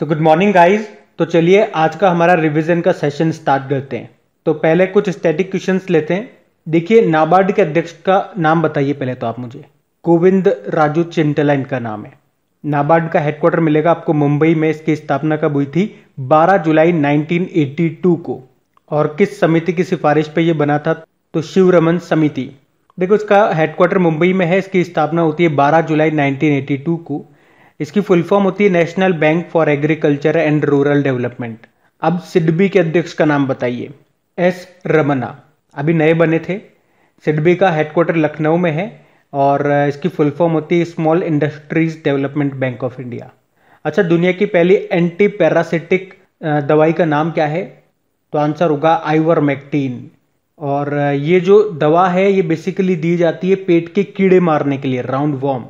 so good morning guys तो चलिए आज का हमारा रिविजन का सेशन स्टार्ट करते हैं तो पहले कुछ स्टैटिक क्वेश्चंस लेते हैं देखिए नाबार्ड के अध्यक्ष का नाम बताइए पहले तो आप मुझे गोविंद राजू चिंटला इनका नाम है नाबार्ड का हेडक्वार्टर मिलेगा आपको मुंबई में इसकी स्थापना कब हुई थी 12 जुलाई 1982 को और किस समिति की सिफारिश पे ये बना था तो शिवरमन समिति देखो इसका हेडक्वार्टर मुंबई में है इसकी स्थापना होती है 12 जुलाई 1982 को इसकी फुल फॉर्म होती है national bank for agriculture and rural development अब सिडबी के अध्यक्ष का नाम बताइए एस रमना अभी नए बने थे सिडबी का हेडक्वार्टर लखनऊ में है और इसकी फुल फॉर्म होती है small industries development bank of India अच्छा दुनिया की पहली एंटी पैरासिटिक दवाई का नाम क्या है तो आंसर होगा आइवर मैक्टीन और ये जो दवा है ये बेसिकली दी जाती है पेट के कीड़े मारने के लिए राउंड वॉर्म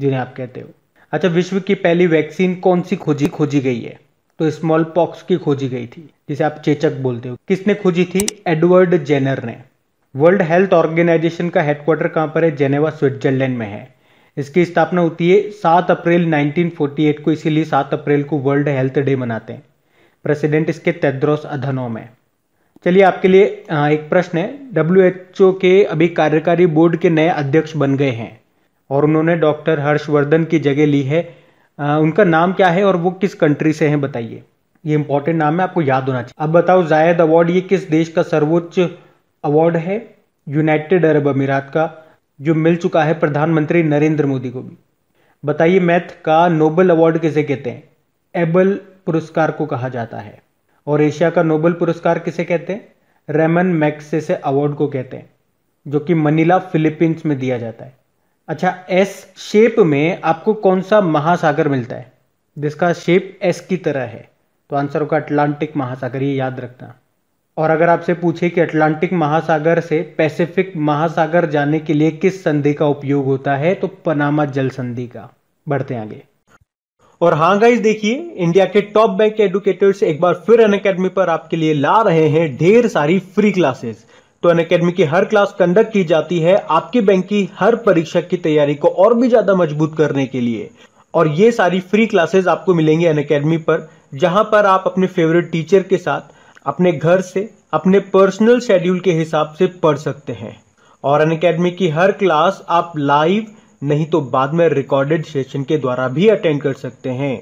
जिन्हें आप कहते हो अच्छा विश्व की पहली वैक्सीन कौन सी खोजी खोजी गई है तो स्मॉल पॉक्स की खोजी गई थी जिसे आप चेचक बोलते हो किसने खोजी थी एडवर्ड जेनर ने वर्ल्ड हेल्थ ऑर्गेनाइजेशन का हेडक्वार्टर कहां पर है जेनेवा स्विट्जरलैंड में है इसकी स्थापना होती है सात अप्रैल 1948 को इसीलिए सात अप्रैल को वर्ल्ड हेल्थ डे मनाते हैं प्रेसिडेंट इसके तेद्रोस अधनोम है चलिए आपके लिए एक प्रश्न है डब्ल्यू के अभी कार्यकारी बोर्ड के नए अध्यक्ष बन गए हैं और उन्होंने डॉक्टर हर्षवर्धन की जगह ली है आ, उनका नाम क्या है और वो किस कंट्री से हैं बताइए ये इंपॉर्टेंट नाम है आपको याद होना चाहिए अब बताओ जायद अवार्ड ये किस देश का सर्वोच्च अवार्ड है यूनाइटेड अरब अमीरात का जो मिल चुका है प्रधानमंत्री नरेंद्र मोदी को भी बताइए मैथ का नोबल अवार्ड किसे कहते हैं एबल पुरस्कार को कहा जाता है और एशिया का नोबल पुरस्कार किसे कहते हैं रेमन मैक्सेसे अवार्ड को कहते हैं जो कि मनीला फिलीपींस में दिया जाता है अच्छा एस शेप में आपको कौन सा महासागर मिलता है जिसका शेप एस की तरह है तो आंसर होगा अटलांटिक महासागर ये याद रखना और अगर आपसे पूछे कि अटलांटिक महासागर से पैसिफिक महासागर जाने के लिए किस संधि का उपयोग होता है तो पनामा जल संधि का बढ़ते आगे और हाँ गाइज देखिए इंडिया के टॉप बैंक एडुकेटर्स एक बार फिर अन अकेडमी पर आपके लिए ला रहे हैं ढेर सारी फ्री क्लासेस तो अन अकेडमी की हर क्लास कंडक्ट की जाती है आपके बैंक की हर परीक्षा की तैयारी को और भी ज्यादा मजबूत करने के लिए और ये सारी फ्री क्लासेस आपको मिलेंगे अन अकेडमी पर जहां पर आप अपने फेवरेट टीचर के साथ अपने घर से अपने पर्सनल शेड्यूल के हिसाब से पढ़ सकते हैं और अन अकेडमी की हर क्लास आप लाइव नहीं तो बाद में रिकॉर्डेड सेशन के द्वारा भी अटेंड कर सकते हैं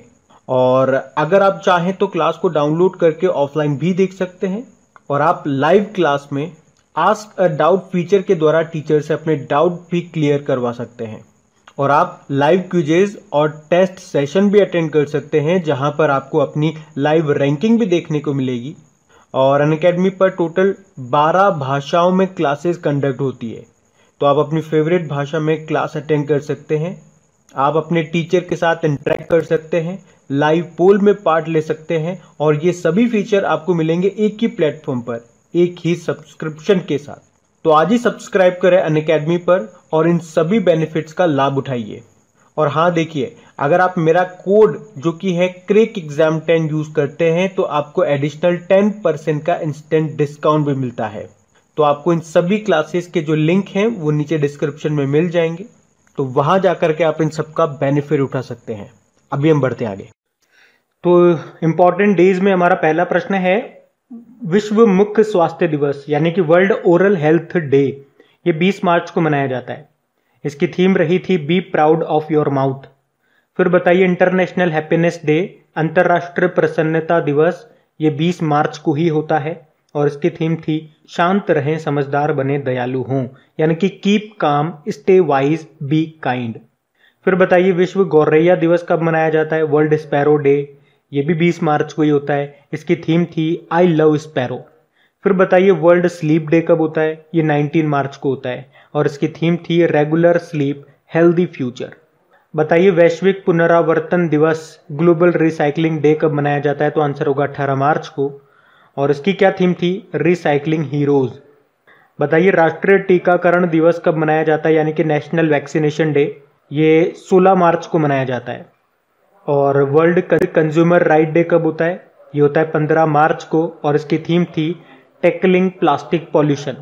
और अगर आप चाहें तो क्लास को डाउनलोड करके ऑफलाइन भी देख सकते हैं और आप लाइव क्लास में आस्क अ डाउट फीचर के द्वारा टीचर से अपने डाउट भी क्लियर करवा सकते हैं और आप लाइव क्यूजेज और टेस्ट सेशन भी अटेंड कर सकते हैं जहां पर आपको अपनी लाइव रैंकिंग भी देखने को मिलेगी और अन अकेडमी पर टोटल 12 भाषाओं में क्लासेस कंडक्ट होती है तो आप अपनी फेवरेट भाषा में क्लास अटेंड कर सकते हैं आप अपने टीचर के साथ इंटरेक्ट कर सकते हैं लाइव पोल में पार्ट ले सकते हैं और ये सभी फीचर आपको मिलेंगे एक ही प्लेटफॉर्म पर एक ही सब्सक्रिप्शन के साथ तो आज ही सब्सक्राइब करें अन अकेडमी पर और इन सभी बेनिफिट्स का लाभ उठाइए और हाँ देखिए अगर आप मेरा कोड जो कि है क्रेक एग्जाम टेन यूज करते हैं तो आपको एडिशनल टेन परसेंट का इंस्टेंट डिस्काउंट भी मिलता है तो आपको इन सभी क्लासेस के जो लिंक हैं वो नीचे डिस्क्रिप्शन में मिल जाएंगे तो वहां जाकर के आप इन सबका बेनिफिट उठा सकते हैं अभी हम बढ़ते हैं आगे तो इम्पॉर्टेंट डेज में हमारा पहला प्रश्न है विश्व मुख्य स्वास्थ्य दिवस यानी कि वर्ल्ड ओरल हेल्थ डे ये 20 मार्च को मनाया जाता है इसकी थीम रही थी be proud of your mouth फिर बताइए इंटरनेशनल हैप्पीनेस डे अंतर्राष्ट्रीय प्रसन्नता दिवस ये 20 मार्च को ही होता है और इसकी थीम थी शांत रहें समझदार बने दयालु हों यानी कि keep calm stay wise be kind फिर बताइए विश्व गौरैया दिवस कब मनाया जाता है वर्ल्ड स्पैरो डे ये भी 20 मार्च को ही होता है इसकी थीम थी आई लव स्पैरो फिर बताइए वर्ल्ड स्लीप डे कब होता है ये 19 मार्च को होता है और इसकी थीम थी रेगुलर स्लीप हेल्दी फ्यूचर बताइए वैश्विक पुनरावर्तन दिवस ग्लोबल रिसाइकलिंग डे कब मनाया जाता है तो आंसर होगा अट्ठारह मार्च को और इसकी क्या थीम थी रिसाइकलिंग हीरोज़ बताइए राष्ट्रीय टीकाकरण दिवस कब मनाया जाता है यानी कि नेशनल वैक्सीनेशन डे ये 16 मार्च को मनाया जाता है और वर्ल्ड कंज्यूमर राइट डे कब होता है ये होता है पंद्रह मार्च को और इसकी थीम थी टेकलिंग प्लास्टिक पॉल्यूशन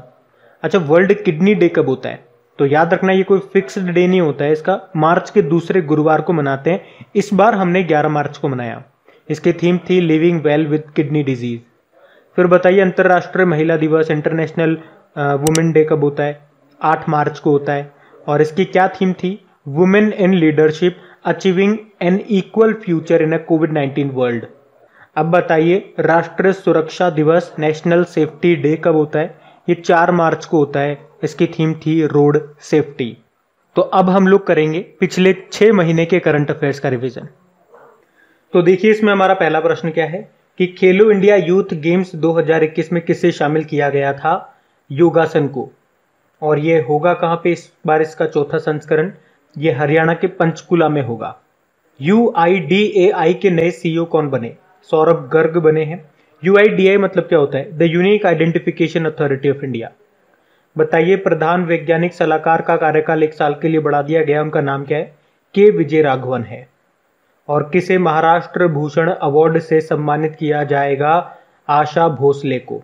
अच्छा वर्ल्ड किडनी डे कब होता है तो याद रखना ये कोई फिक्स्ड डे नहीं होता है इसका मार्च के दूसरे गुरुवार को मनाते हैं इस बार हमने 11 मार्च को मनाया इसकी थीम थी living well with kidney disease फिर बताइए अंतर्राष्ट्रीय महिला दिवस इंटरनेशनल वुमेन डे कब होता है आठ मार्च को होता है और इसकी क्या थीम थी women in leadership achieving N equal future in a Covid nineteen world अब बताइए राष्ट्रीय सुरक्षा दिवस नेशनल सेफ्टी डे कब होता है ये चार मार्च को होता है इसकी थीम थी रोड सेफ्टी तो अब हम लोग करेंगे पिछले छह महीने के करंट अफेयर्स का रिवीजन तो देखिए इसमें हमारा पहला प्रश्न क्या है कि खेलो इंडिया यूथ गेम्स 2021 में किसे शामिल किया गया था योगासन को और ये होगा कहां पे इस बार इसका चौथा संस्करण ये हरियाणा के पंचकुला में होगा यू आई डी ए आई के नए सीईओ e कौन बने सौरभ गर्ग बने हैं यू आई डी आई मतलब क्या होता है the unique identification authority of India बताइए प्रधान वैज्ञानिक सलाहकार का कार्यकाल एक साल के लिए बढ़ा दिया गया उनका नाम क्या है के विजय राघवन है और किसे महाराष्ट्र भूषण अवार्ड से सम्मानित किया जाएगा आशा भोसले को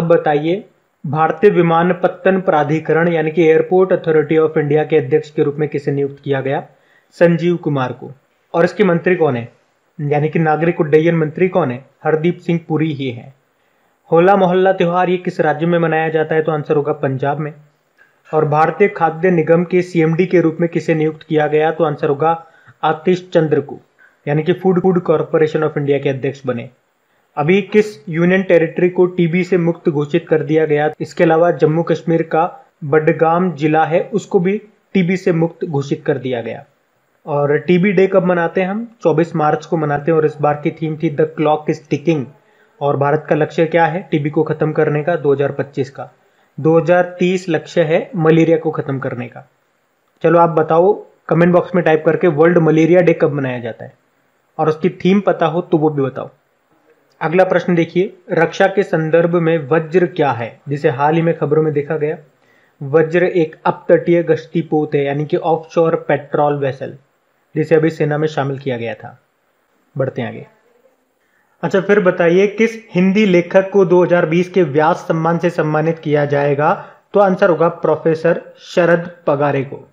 अब बताइए भारतीय विमानपत्तन प्राधिकरण यानी कि एयरपोर्ट अथॉरिटी ऑफ इंडिया के अध्यक्ष के रूप में किसे नियुक्त किया गया संजीव कुमार को और इसके मंत्री कौन है यानी कि नागरिक उड्डयन मंत्री कौन है हरदीप सिंह पुरी ही है होला मोहल्ला त्यौहार ये किस राज्य में मनाया जाता है तो आंसर होगा पंजाब में और भारतीय खाद्य निगम के सीएमडी के रूप में किसे नियुक्त किया गया तो आंसर होगा आतिश चंद्र को यानी कि food food corporation of India के अध्यक्ष बने अभी किस यूनियन टेरिटरी को टीबी से मुक्त घोषित कर दिया गया इसके अलावा जम्मू कश्मीर का बडगाम जिला है उसको भी टीबी से मुक्त घोषित कर दिया गया और टीबी डे कब मनाते हैं हम 24 मार्च को मनाते हैं और इस बार की थीम थी द क्लॉक इज टिकिंग और भारत का लक्ष्य क्या है टीबी को ख़त्म करने का 2025 का 2030 लक्ष्य है मलेरिया को ख़त्म करने का चलो आप बताओ कमेंट बॉक्स में टाइप करके वर्ल्ड मलेरिया डे कब मनाया जाता है और उसकी थीम पता हो तो वो भी बताओ अगला प्रश्न देखिए रक्षा के संदर्भ में वज्र क्या है जिसे हाल ही में खबरों में देखा गया वज्र एक अपतटीय गश्ती पोत है यानी कि ऑफशोर पेट्रोल वेसल जिसे अभी सेना में शामिल किया गया था बढ़ते आगे अच्छा फिर बताइए किस हिंदी लेखक को 2020 के व्यास सम्मान से सम्मानित किया जाएगा तो आंसर होगा प्रोफेसर शरद पगारे को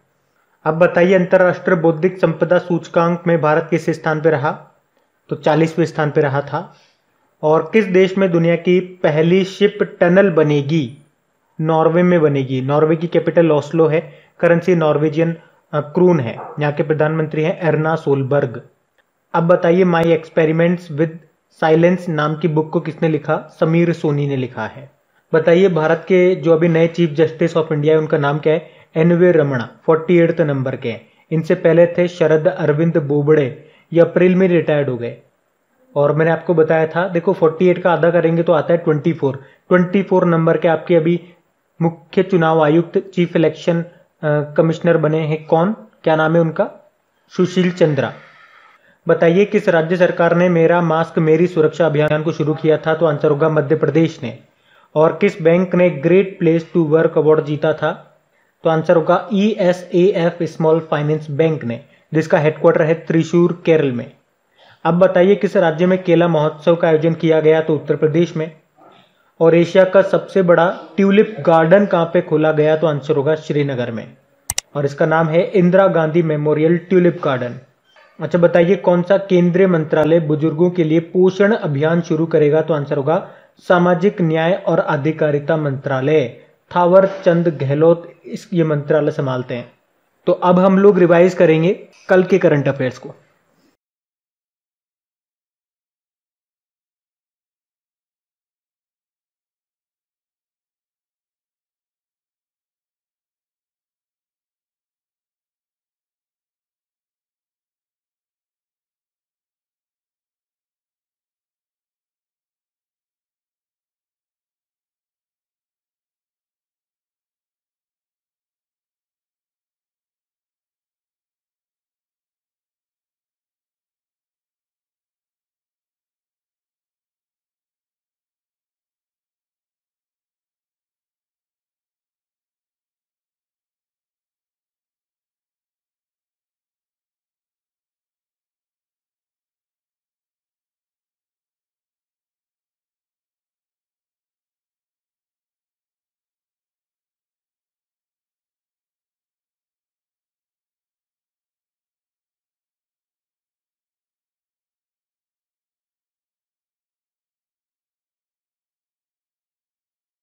अब बताइए अंतर्राष्ट्रीय बौद्धिक संपदा सूचकांक में भारत किस स्थान पर रहा तो चालीसवें स्थान पर रहा था और किस देश में दुनिया की पहली शिप टनल बनेगी नॉर्वे में बनेगी नॉर्वे की कैपिटल ऑस्लो है करेंसी नॉर्वेजियन क्रून है यहाँ के प्रधानमंत्री हैं एर्ना सोलबर्ग अब बताइए माई एक्सपेरिमेंट्स विद साइलेंस नाम की बुक को किसने लिखा समीर सोनी ने लिखा है बताइए भारत के जो अभी नए चीफ जस्टिस ऑफ इंडिया है उनका नाम क्या है एन वे रमणा फोर्टी एट नंबर के हैं इनसे पहले थे शरद अरविंद बोबड़े ये अप्रैल में रिटायर्ड हो गए और मैंने आपको बताया था देखो 48 का आधा करेंगे तो आता है 24 24 नंबर के आपके अभी मुख्य चुनाव आयुक्त चीफ इलेक्शन कमिश्नर बने हैं कौन क्या नाम है उनका सुशील चंद्रा बताइए किस राज्य सरकार ने मेरा मास्क मेरी सुरक्षा अभियान को शुरू किया था तो आंसर होगा मध्य प्रदेश ने और किस बैंक ने great place to work award जीता था तो आंसर होगा E S A F small finance bank ने जिसका हेडक्वार्टर है त्रिशूर केरल में अब बताइए किस राज्य में केला महोत्सव का आयोजन किया गया तो उत्तर प्रदेश में और एशिया का सबसे बड़ा ट्यूलिप गार्डन कहाँ पे खोला गया तो आंसर होगा श्रीनगर में और इसका नाम है Indira Gandhi memorial tulip garden अच्छा बताइए कौन सा केंद्रीय मंत्रालय बुजुर्गों के लिए पोषण अभियान शुरू करेगा तो आंसर होगा सामाजिक न्याय और अधिकारिता मंत्रालय थावर चंद गहलोत इस ये मंत्रालय संभालते हैं तो अब हम लोग रिवाइज करेंगे कल के करंट अफेयर्स को